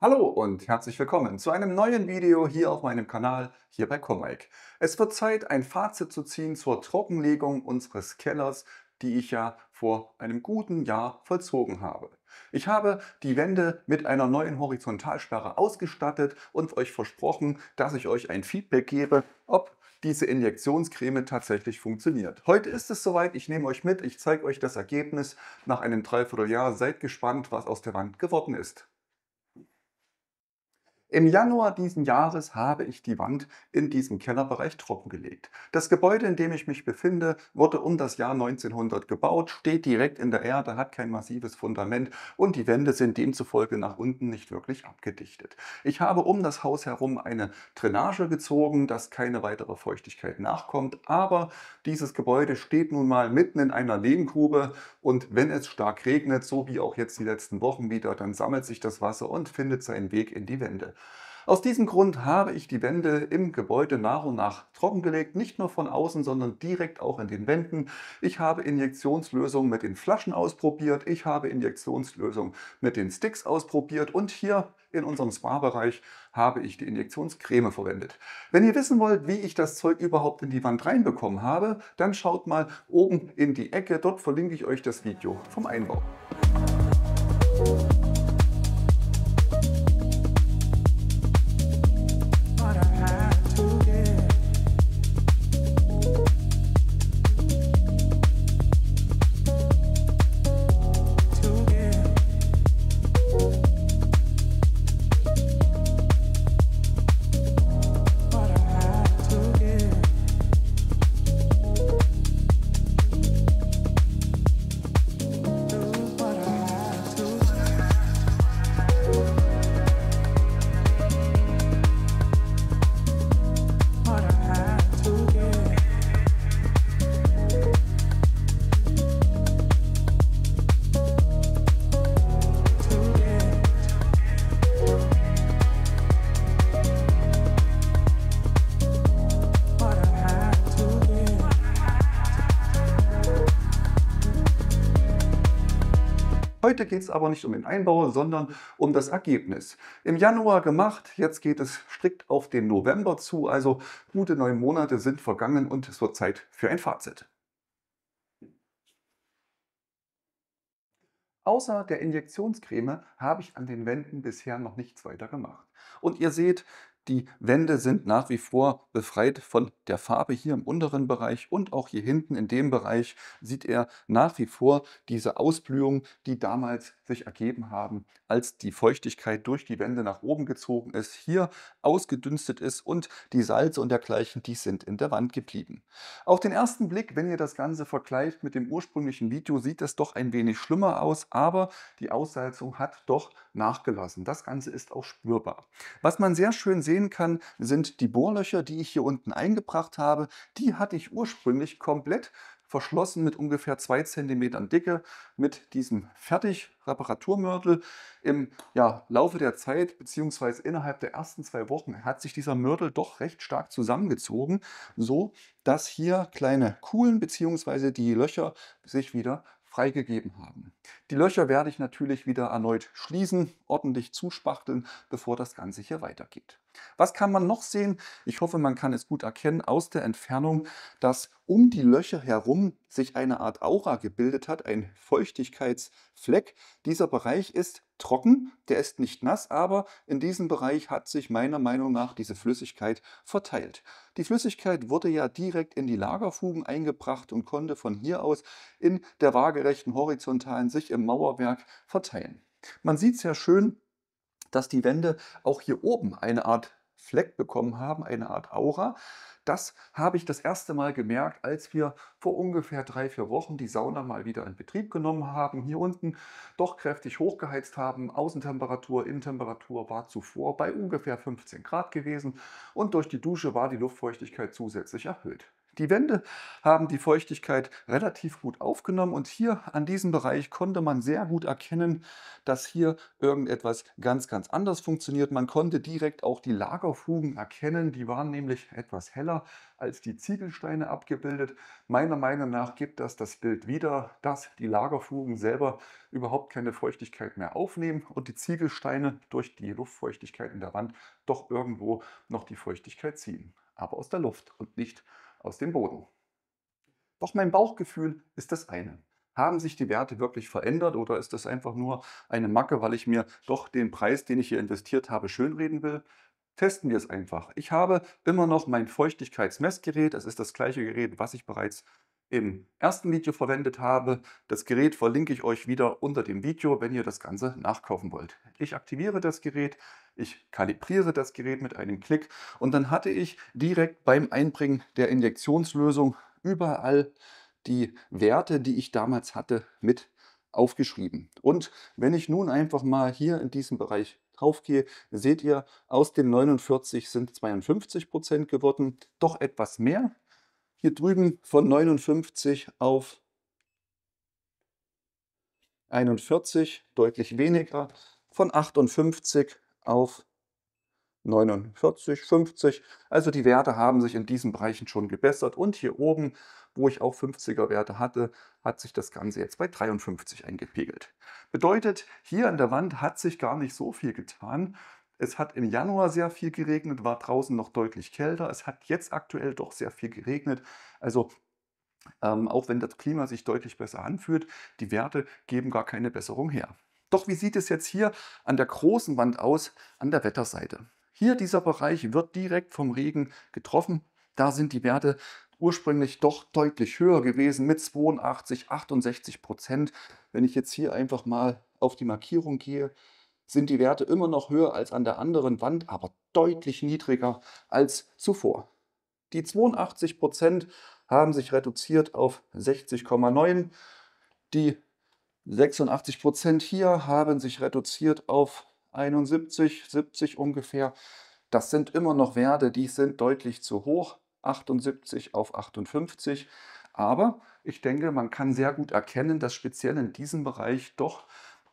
Hallo und herzlich willkommen zu einem neuen Video hier auf meinem Kanal, hier bei Comic. Es wird Zeit, ein Fazit zu ziehen zur Trockenlegung unseres Kellers, die ich ja vor einem guten Jahr vollzogen habe. Ich habe die Wände mit einer neuen Horizontalsperre ausgestattet und euch versprochen, dass ich euch ein Feedback gebe, ob diese Injektionscreme tatsächlich funktioniert. Heute ist es soweit, ich nehme euch mit, ich zeige euch das Ergebnis nach einem Dreivierteljahr. Seid gespannt, was aus der Wand geworden ist. Im Januar diesen Jahres habe ich die Wand in diesem Kellerbereich trockengelegt. Das Gebäude, in dem ich mich befinde, wurde um das Jahr 1900 gebaut, steht direkt in der Erde, hat kein massives Fundament und die Wände sind demzufolge nach unten nicht wirklich abgedichtet. Ich habe um das Haus herum eine Drainage gezogen, dass keine weitere Feuchtigkeit nachkommt, aber dieses Gebäude steht nun mal mitten in einer Lehmgrube und wenn es stark regnet, so wie auch jetzt die letzten Wochen wieder, dann sammelt sich das Wasser und findet seinen Weg in die Wände. Aus diesem Grund habe ich die Wände im Gebäude nach und nach trockengelegt, nicht nur von außen, sondern direkt auch in den Wänden. Ich habe Injektionslösungen mit den Flaschen ausprobiert, ich habe Injektionslösungen mit den Sticks ausprobiert und hier in unserem Spa-Bereich habe ich die Injektionscreme verwendet. Wenn ihr wissen wollt, wie ich das Zeug überhaupt in die Wand reinbekommen habe, dann schaut mal oben in die Ecke, dort verlinke ich euch das Video vom Einbau. Heute geht es aber nicht um den Einbau, sondern um das Ergebnis. Im Januar gemacht, jetzt geht es strikt auf den November zu, also gute neun Monate sind vergangen und es wird Zeit für ein Fazit. Außer der Injektionscreme habe ich an den Wänden bisher noch nichts weiter gemacht. Und ihr seht, die Wände sind nach wie vor befreit von der Farbe hier im unteren Bereich und auch hier hinten in dem Bereich sieht er nach wie vor diese Ausblühungen, die damals sich ergeben haben als die Feuchtigkeit durch die Wände nach oben gezogen ist, hier ausgedünstet ist und die Salze und dergleichen, die sind in der Wand geblieben. Auf den ersten Blick, wenn ihr das Ganze vergleicht mit dem ursprünglichen Video, sieht es doch ein wenig schlimmer aus, aber die Aussalzung hat doch nachgelassen. Das Ganze ist auch spürbar. Was man sehr schön sehen kann, sind die Bohrlöcher, die ich hier unten eingebracht habe. Die hatte ich ursprünglich komplett verschlossen mit ungefähr 2 cm Dicke mit diesem Fertig-Reparaturmörtel. Im ja, Laufe der Zeit bzw. innerhalb der ersten zwei Wochen hat sich dieser Mörtel doch recht stark zusammengezogen, so dass hier kleine Kuhlen bzw. die Löcher sich wieder freigegeben haben. Die Löcher werde ich natürlich wieder erneut schließen, ordentlich zuspachteln, bevor das Ganze hier weitergeht. Was kann man noch sehen? Ich hoffe, man kann es gut erkennen aus der Entfernung, dass um die Löcher herum sich eine Art Aura gebildet hat, ein Feuchtigkeitsfleck. Dieser Bereich ist trocken, der ist nicht nass, aber in diesem Bereich hat sich meiner Meinung nach diese Flüssigkeit verteilt. Die Flüssigkeit wurde ja direkt in die Lagerfugen eingebracht und konnte von hier aus in der waagerechten horizontalen sich im Mauerwerk verteilen. Man sieht sehr schön, dass die Wände auch hier oben eine Art Fleck bekommen haben, eine Art Aura. Das habe ich das erste Mal gemerkt, als wir vor ungefähr drei, vier Wochen die Sauna mal wieder in Betrieb genommen haben. Hier unten doch kräftig hochgeheizt haben. Außentemperatur, Innentemperatur war zuvor bei ungefähr 15 Grad gewesen und durch die Dusche war die Luftfeuchtigkeit zusätzlich erhöht. Die Wände haben die Feuchtigkeit relativ gut aufgenommen und hier an diesem Bereich konnte man sehr gut erkennen, dass hier irgendetwas ganz, ganz anders funktioniert. Man konnte direkt auch die Lagerfugen erkennen, die waren nämlich etwas heller als die Ziegelsteine abgebildet. Meiner Meinung nach gibt das das Bild wieder, dass die Lagerfugen selber überhaupt keine Feuchtigkeit mehr aufnehmen und die Ziegelsteine durch die Luftfeuchtigkeit in der Wand doch irgendwo noch die Feuchtigkeit ziehen. Aber aus der Luft und nicht aus aus dem Boden. Doch mein Bauchgefühl ist das eine. Haben sich die Werte wirklich verändert oder ist das einfach nur eine Macke, weil ich mir doch den Preis, den ich hier investiert habe, schönreden will? Testen wir es einfach. Ich habe immer noch mein Feuchtigkeitsmessgerät. Es ist das gleiche Gerät, was ich bereits im ersten Video verwendet habe. Das Gerät verlinke ich euch wieder unter dem Video, wenn ihr das Ganze nachkaufen wollt. Ich aktiviere das Gerät, ich kalibriere das Gerät mit einem Klick und dann hatte ich direkt beim Einbringen der Injektionslösung überall die Werte, die ich damals hatte, mit aufgeschrieben. Und wenn ich nun einfach mal hier in diesem Bereich draufgehe, seht ihr, aus den 49 sind 52% Prozent geworden, doch etwas mehr hier drüben von 59 auf 41, deutlich weniger, von 58 auf 49, 50. Also die Werte haben sich in diesen Bereichen schon gebessert. Und hier oben, wo ich auch 50er Werte hatte, hat sich das Ganze jetzt bei 53 eingepegelt. Bedeutet, hier an der Wand hat sich gar nicht so viel getan. Es hat im Januar sehr viel geregnet, war draußen noch deutlich kälter. Es hat jetzt aktuell doch sehr viel geregnet. Also ähm, auch wenn das Klima sich deutlich besser anfühlt, die Werte geben gar keine Besserung her. Doch wie sieht es jetzt hier an der großen Wand aus, an der Wetterseite? Hier dieser Bereich wird direkt vom Regen getroffen. Da sind die Werte ursprünglich doch deutlich höher gewesen mit 82, 68 Prozent. Wenn ich jetzt hier einfach mal auf die Markierung gehe, sind die Werte immer noch höher als an der anderen Wand, aber deutlich niedriger als zuvor. Die 82 haben sich reduziert auf 60,9. Die 86 hier haben sich reduziert auf 71, 70 ungefähr. Das sind immer noch Werte, die sind deutlich zu hoch, 78 auf 58. Aber ich denke, man kann sehr gut erkennen, dass speziell in diesem Bereich doch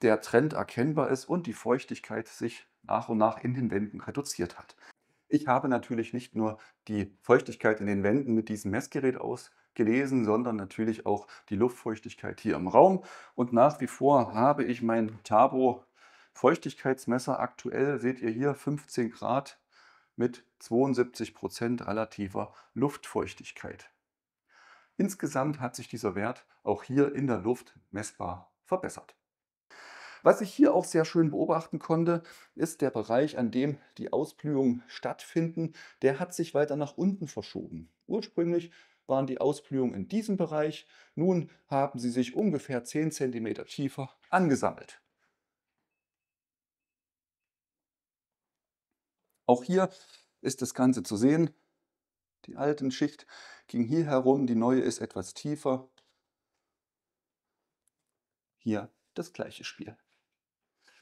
der Trend erkennbar ist und die Feuchtigkeit sich nach und nach in den Wänden reduziert hat. Ich habe natürlich nicht nur die Feuchtigkeit in den Wänden mit diesem Messgerät ausgelesen, sondern natürlich auch die Luftfeuchtigkeit hier im Raum. Und nach wie vor habe ich mein Tabo Feuchtigkeitsmesser aktuell, seht ihr hier 15 Grad mit 72 Prozent relativer Luftfeuchtigkeit. Insgesamt hat sich dieser Wert auch hier in der Luft messbar verbessert. Was ich hier auch sehr schön beobachten konnte, ist der Bereich, an dem die Ausblühungen stattfinden, der hat sich weiter nach unten verschoben. Ursprünglich waren die Ausblühungen in diesem Bereich, nun haben sie sich ungefähr 10 cm tiefer angesammelt. Auch hier ist das Ganze zu sehen. Die alte Schicht ging hier herum, die neue ist etwas tiefer. Hier das gleiche Spiel.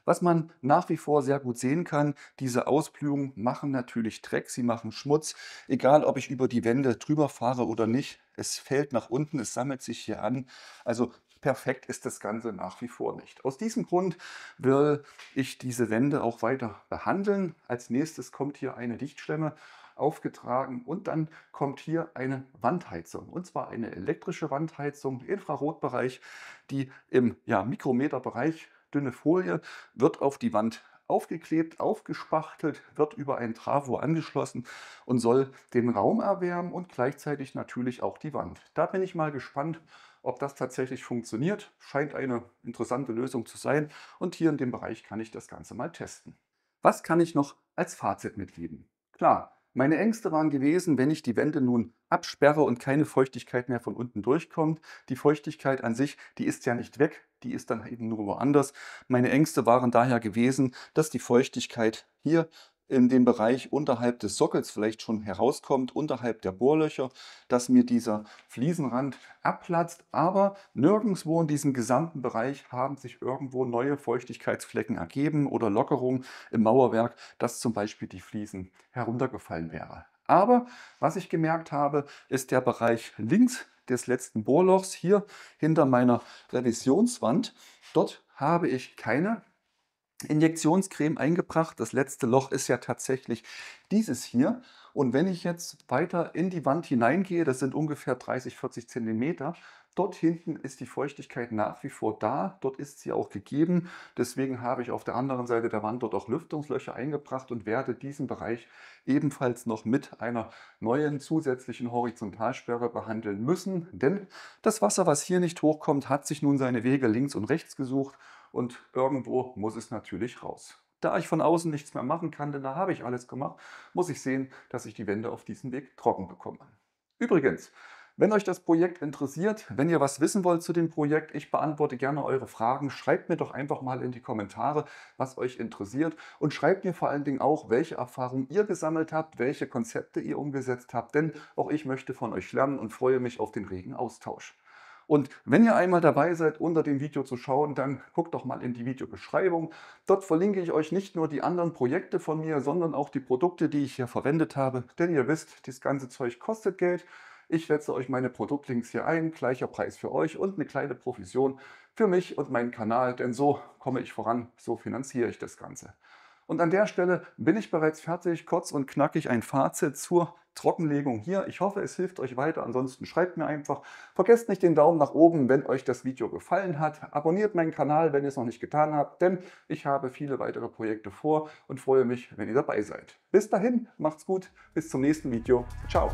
Was man nach wie vor sehr gut sehen kann, diese Ausblühungen machen natürlich Dreck, sie machen Schmutz. Egal, ob ich über die Wände drüber fahre oder nicht, es fällt nach unten, es sammelt sich hier an. Also perfekt ist das Ganze nach wie vor nicht. Aus diesem Grund will ich diese Wände auch weiter behandeln. Als nächstes kommt hier eine Lichtschlemme aufgetragen und dann kommt hier eine Wandheizung und zwar eine elektrische Wandheizung Infrarotbereich, die im ja, Mikrometerbereich dünne Folie wird auf die Wand aufgeklebt, aufgespachtelt, wird über ein Travo angeschlossen und soll den Raum erwärmen und gleichzeitig natürlich auch die Wand. Da bin ich mal gespannt, ob das tatsächlich funktioniert. Scheint eine interessante Lösung zu sein und hier in dem Bereich kann ich das Ganze mal testen. Was kann ich noch als Fazit mitgeben? Klar, meine Ängste waren gewesen, wenn ich die Wände nun absperre und keine Feuchtigkeit mehr von unten durchkommt. Die Feuchtigkeit an sich, die ist ja nicht weg, die ist dann eben nur woanders. Meine Ängste waren daher gewesen, dass die Feuchtigkeit hier in dem Bereich unterhalb des Sockels vielleicht schon herauskommt, unterhalb der Bohrlöcher, dass mir dieser Fliesenrand abplatzt. Aber nirgendwo in diesem gesamten Bereich haben sich irgendwo neue Feuchtigkeitsflecken ergeben oder Lockerungen im Mauerwerk, dass zum Beispiel die Fliesen heruntergefallen wäre. Aber was ich gemerkt habe, ist der Bereich links des letzten Bohrlochs hier hinter meiner Revisionswand. Dort habe ich keine Injektionscreme eingebracht. Das letzte Loch ist ja tatsächlich dieses hier. Und wenn ich jetzt weiter in die Wand hineingehe, das sind ungefähr 30, 40 Zentimeter, dort hinten ist die Feuchtigkeit nach wie vor da, dort ist sie auch gegeben. Deswegen habe ich auf der anderen Seite der Wand dort auch Lüftungslöcher eingebracht und werde diesen Bereich ebenfalls noch mit einer neuen zusätzlichen Horizontalsperre behandeln müssen. Denn das Wasser, was hier nicht hochkommt, hat sich nun seine Wege links und rechts gesucht und irgendwo muss es natürlich raus. Da ich von außen nichts mehr machen kann, denn da habe ich alles gemacht, muss ich sehen, dass ich die Wände auf diesem Weg trocken bekomme. Übrigens, wenn euch das Projekt interessiert, wenn ihr was wissen wollt zu dem Projekt, ich beantworte gerne eure Fragen. Schreibt mir doch einfach mal in die Kommentare, was euch interessiert und schreibt mir vor allen Dingen auch, welche Erfahrungen ihr gesammelt habt, welche Konzepte ihr umgesetzt habt, denn auch ich möchte von euch lernen und freue mich auf den regen Austausch. Und wenn ihr einmal dabei seid, unter dem Video zu schauen, dann guckt doch mal in die Videobeschreibung. Dort verlinke ich euch nicht nur die anderen Projekte von mir, sondern auch die Produkte, die ich hier verwendet habe. Denn ihr wisst, das ganze Zeug kostet Geld. Ich setze euch meine Produktlinks hier ein, gleicher Preis für euch und eine kleine Provision für mich und meinen Kanal, denn so komme ich voran, so finanziere ich das Ganze. Und an der Stelle bin ich bereits fertig, kurz und knackig ein Fazit zur Trockenlegung hier. Ich hoffe, es hilft euch weiter. Ansonsten schreibt mir einfach. Vergesst nicht den Daumen nach oben, wenn euch das Video gefallen hat. Abonniert meinen Kanal, wenn ihr es noch nicht getan habt, denn ich habe viele weitere Projekte vor und freue mich, wenn ihr dabei seid. Bis dahin, macht's gut, bis zum nächsten Video. Ciao.